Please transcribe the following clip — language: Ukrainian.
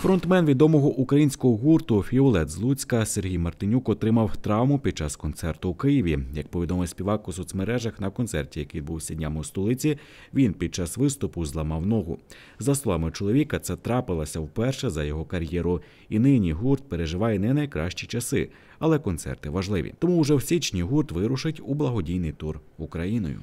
Фронтмен відомого українського гурту Фіолет з Луцька Сергій Мартинюк отримав травму під час концерту у Києві. Як повідомив співак у соцмережах на концерті, який відбувся днями у столиці, він під час виступу зламав ногу. За словами чоловіка, це трапилося вперше за його кар'єру. І нині гурт переживає не найкращі часи, але концерти важливі. Тому вже в січні гурт вирушить у благодійний тур Україною.